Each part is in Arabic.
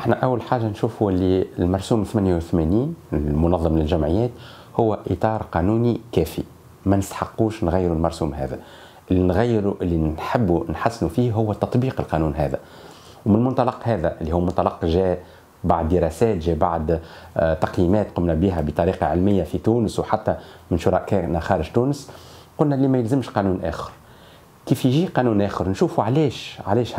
احنا اول حاجه نشوفوا اللي المرسوم 88 المنظم للجمعيات هو اطار قانوني كافي ما نستحقوش نغيروا المرسوم هذا اللي نغيروا اللي نحبوا نحسنوا فيه هو تطبيق القانون هذا ومن المنطلق هذا اللي هو منطلق جاء بعد دراسات جاء بعد آه، تقييمات قمنا بها بطريقه علميه في تونس وحتى من شركائنا خارج تونس قلنا اللي ما يلزمش قانون اخر كيف يجي قانون اخر نشوفوا علاش علاش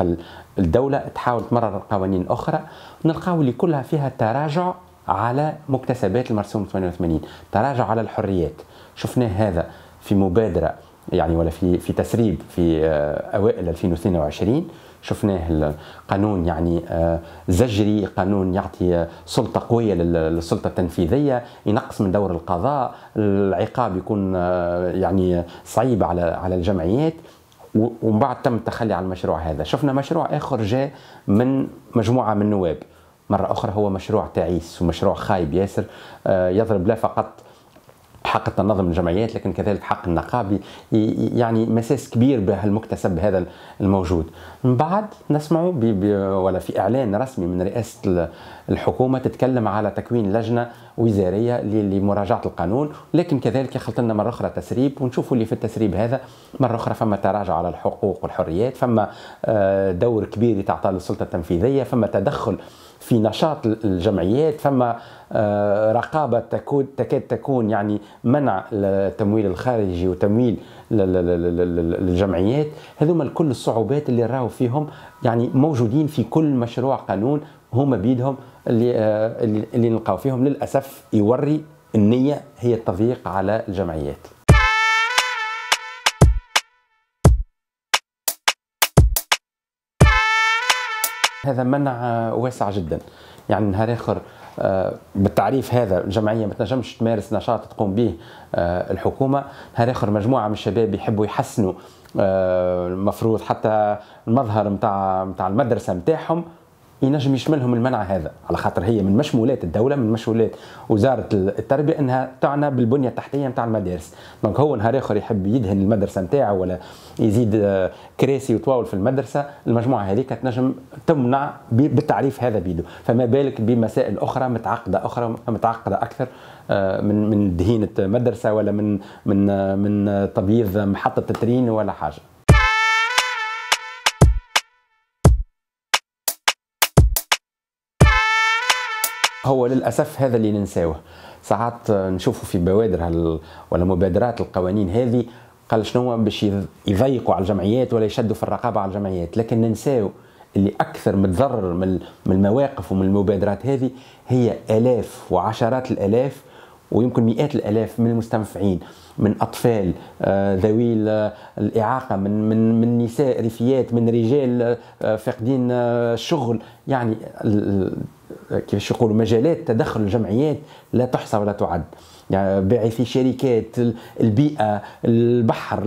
الدوله تحاول تمرر قوانين اخرى نلقاو اللي كلها فيها تراجع على مكتسبات المرسوم 88 تراجع على الحريات شفنا هذا في مبادره يعني ولا في في تسريب في آه، اوائل 2022 شفناه القانون يعني آه، زجري قانون يعطي سلطه قويه للسلطه التنفيذيه ينقص من دور القضاء العقاب يكون آه، يعني صعيب على على الجمعيات ومن بعد تم التخلي عن المشروع هذا شفنا مشروع آخر جاء من مجموعة من النواب مرة أخرى هو مشروع تعيس ومشروع خايب ياسر آه، يضرب لا فقط حق تنظم الجمعيات لكن كذلك حق النقابي يعني مساس كبير بهالمكتسب هذا الموجود من بعد نسمع ولا في اعلان رسمي من رئاسه الحكومه تتكلم على تكوين لجنه وزاريه لمراجعه القانون لكن كذلك يخلط لنا مره اخرى تسريب ونشوفوا اللي في التسريب هذا مره اخرى فما تراجع على الحقوق والحريات فما آه، دور كبير يتعطى للسلطه التنفيذيه فما تدخل في نشاط الجمعيات فما آه، رقابه تكاد تكون يعني منع التمويل الخارجي وتمويل الجمعيات هذوما كل الصعوبات اللي راهو فيهم يعني موجودين في كل مشروع قانون هما بيدهم اللي آه، اللي نلقاو فيهم للاسف يوري النيه هي التضييق على الجمعيات هذا منع واسع جدا يعني نهار اخر آه، بالتعريف هذا الجمعيه ما تنجمش تمارس نشاط تقوم به آه، الحكومه نهار اخر مجموعه من الشباب يحبوا يحسنوا آه، المفروض حتى المظهر نتاع نتاع المدرسه نتاعهم ينجم يشملهم المنع هذا على خاطر هي من مشمولات الدوله من مشمولات وزاره التربيه انها تعنى بالبنيه التحتيه نتاع المدارس دونك هو نهار اخر يحب يدهن المدرسه نتاعه ولا يزيد آه، كراسي وطواول في المدرسه المجموعه هذيك تنجم تمنع بالتعريف هذا بيده فما بالك بمسائل اخرى متعقده اخرى متعقده اكثر آه، من من دهينه مدرسه ولا من من آه، من تبييض محطه ترين ولا حاجه هو للاسف هذا اللي ننساوه ساعات نشوفوا في بوادر هال ولا مبادرات القوانين هذه قال شنو باش يضيقوا على الجمعيات ولا يشدوا في الرقابه على الجمعيات لكن ننساو اللي اكثر متضرر من المواقف ومن المبادرات هذه هي الاف وعشرات الالاف ويمكن مئات الالاف من المستنفعين من اطفال آه، ذوي الاعاقه من من من نساء ريفيات من رجال آه، فاقدين آه، الشغل يعني كيفاش يقولوا مجالات تدخل الجمعيات لا تحصى ولا تعد يعني باعثي شركات البيئه البحر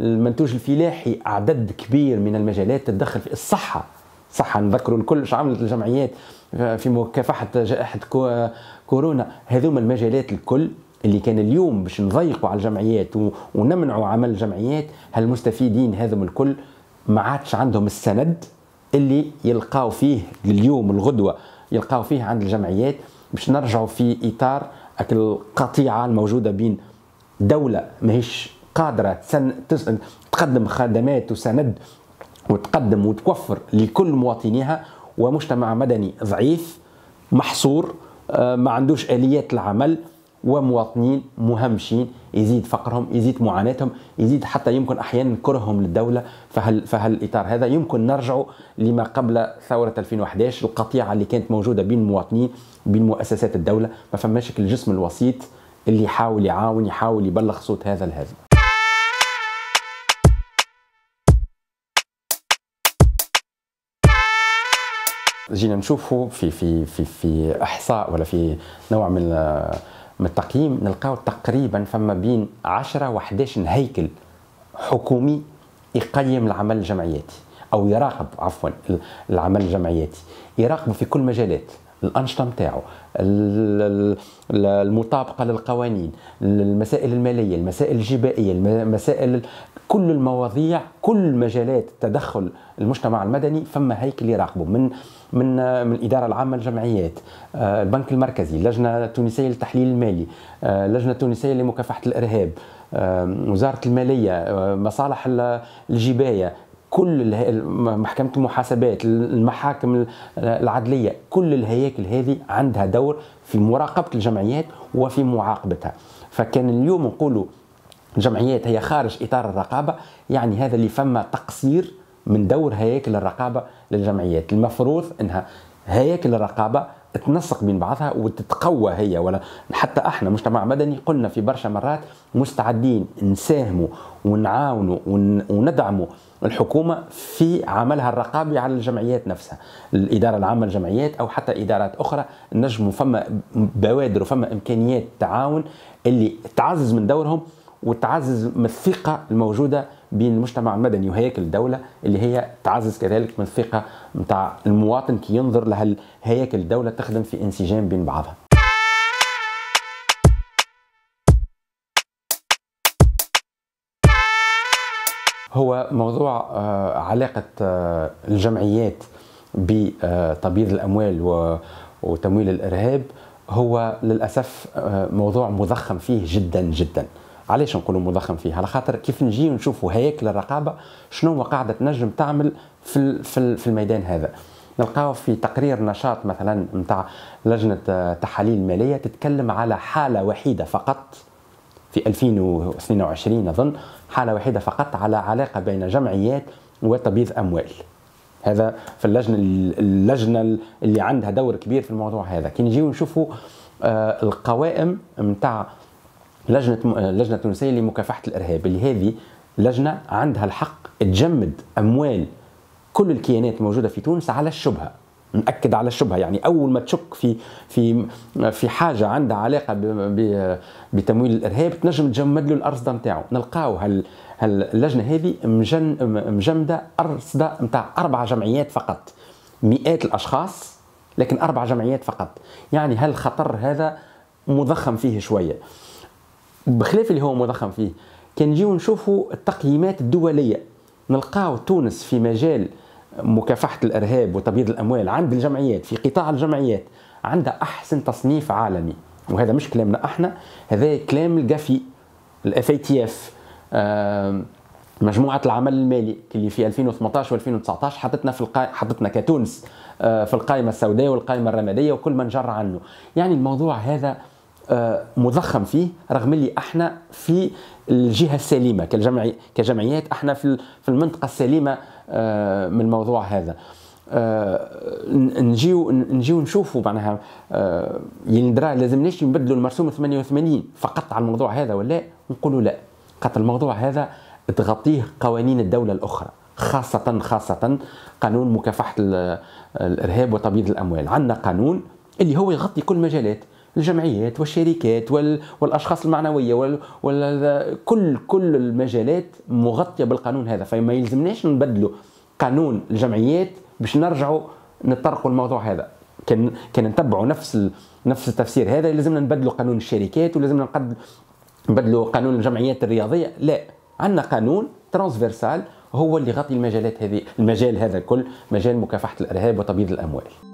المنتوج الفلاحي عدد كبير من المجالات تدخل في الصحه صحه نذكروا الكل عملت الجمعيات في مكافحه جائحه كورونا هذوما المجالات الكل اللي كان اليوم باش نضيقوا على الجمعيات ونمنعوا عمل الجمعيات هالمستفيدين هذم الكل ما عادش عندهم السند اللي يلقاو فيه اليوم الغدوة يلقاو فيه عند الجمعيات باش نرجعوا في إطار القطيعة الموجودة بين دولة ماهيش قادرة تسن... تس... تقدم خدمات وسند وتقدم وتوفر لكل مواطنيها ومجتمع مدني ضعيف محصور آه، ما عندوش آليات العمل ومواطنين مهمشين يزيد فقرهم يزيد معاناتهم يزيد حتى يمكن احيانا كرههم للدوله فهل فهالاطار هذا يمكن نرجع لما قبل ثوره 2011 القطيعه اللي كانت موجوده بين المواطنين بين مؤسسات الدوله ما فماش الجسم الوسيط اللي يحاول يعاون يحاول يبلغ صوت هذا لهذا جينا نشوفوا في في في في احصاء ولا في نوع من من التقييم نلقاو تقريبا فما بين 10 و 11 هيكل حكومي يقيم العمل الجمعياتي او يراقب عفوا العمل الجمعياتي يراقب في كل مجالات الانشطه نتاعو المطابقه للقوانين المسائل الماليه المسائل الجبائيه المسائل كل المواضيع كل مجالات تدخل المجتمع المدني فما هيكل يراقبه من من من الاداره العامه للجمعيات آه، البنك المركزي اللجنه التونسيه للتحليل المالي آه، اللجنه التونسيه لمكافحه الارهاب آه، وزاره الماليه مصالح الجبايه كل محكمة المحاسبات المحاكم العدلية كل الهياكل هذه عندها دور في مراقبة الجمعيات وفي معاقبتها فكان اليوم نقولوا الجمعيات هي خارج إطار الرقابة يعني هذا اللي فما تقصير من دور هياكل الرقابة للجمعيات المفروض أنها هياكل الرقابة تنسق بين بعضها وتتقوى هي ولا حتى احنا مجتمع مدني قلنا في برشا مرات مستعدين نساهموا ونعاونوا وندعموا الحكومة في عملها الرقابي على الجمعيات نفسها الإدارة العامة للجمعيات أو حتى إدارات أخرى نجموا فما بوادر وفما إمكانيات تعاون اللي تعزز من دورهم وتعزز من الثقه الموجوده بين المجتمع المدني وهياكل الدوله اللي هي تعزز كذلك من الثقه نتاع المواطن كي ينظر لهياكل الدوله تخدم في انسجام بين بعضها هو موضوع آه، علاقة آه، الجمعيات بتبييض الأموال وتمويل الإرهاب هو للأسف آه، موضوع مضخم فيه جدا جدا علاش نقولوا مضخم فيه على خاطر كيف نجي نشوفوا هياكل الرقابه شنو هو قاعده تنجم تعمل في في, في الميدان هذا نلقاو في تقرير نشاط مثلا نتاع لجنه آه، تحاليل ماليه تتكلم على حاله وحيده فقط في 2022 اظن حاله وحيده فقط على علاقه بين جمعيات وتبييض اموال هذا في اللجنه اللجنه اللي عندها دور كبير في الموضوع هذا كي نجيو نشوفوا آه، القوائم نتاع لجنه اللجنه آه، التونسيه لمكافحه الارهاب اللي هذه لجنه عندها الحق تجمد اموال كل الكيانات الموجوده في تونس على الشبهه ناكد على الشبهه يعني اول ما تشك في في في حاجه عندها علاقه بتمويل الارهاب تنجم تجمد له الارصده نتاعو نلقاو هال اللجنه هذه مجن مجمده ارصده نتاع اربع جمعيات فقط مئات الاشخاص لكن اربع جمعيات فقط يعني هالخطر هذا مضخم فيه شويه بخلاف اللي هو مضخم فيه كنجيو نشوفوا التقييمات الدوليه نلقاو تونس في مجال مكافحه الارهاب وتبييض الاموال عند الجمعيات في قطاع الجمعيات عندها احسن تصنيف عالمي وهذا مش كلامنا احنا هذا كلام الجافي الاف اي تي اف مجموعه العمل المالي اللي في 2018 و2019 حطتنا في القا... حطتنا كتونس آه، في القائمه السوداء والقائمه الرماديه وكل ما نجر عنه يعني الموضوع هذا مضخم فيه رغم اللي احنا في الجهه السليمه كالجمعي كجمعيات احنا في المنطقه السليمه آه، من الموضوع هذا آه، نجيو نجيو نشوفوا معناها آه، يعني لازم لازمناش نبدلوا المرسوم 88 فقط على الموضوع هذا ولا نقولوا لا قط الموضوع هذا تغطيه قوانين الدوله الاخرى خاصة خاصة قانون مكافحة الإرهاب وتبييض الأموال عندنا قانون اللي هو يغطي كل المجالات الجمعيات والشركات والاشخاص المعنويه وكل كل المجالات مغطيه بالقانون هذا فما يلزمناش نبدلوا قانون الجمعيات باش نرجعوا نطرقوا الموضوع هذا كان كان نتبعوا نفس نفس التفسير هذا لازمنا نبدلوا قانون الشركات ولازمنا نقد نبدلوا قانون الجمعيات الرياضيه لا عندنا قانون ترانسفيرسال هو اللي يغطي المجالات هذه المجال هذا الكل مجال مكافحه الارهاب وتبييض الاموال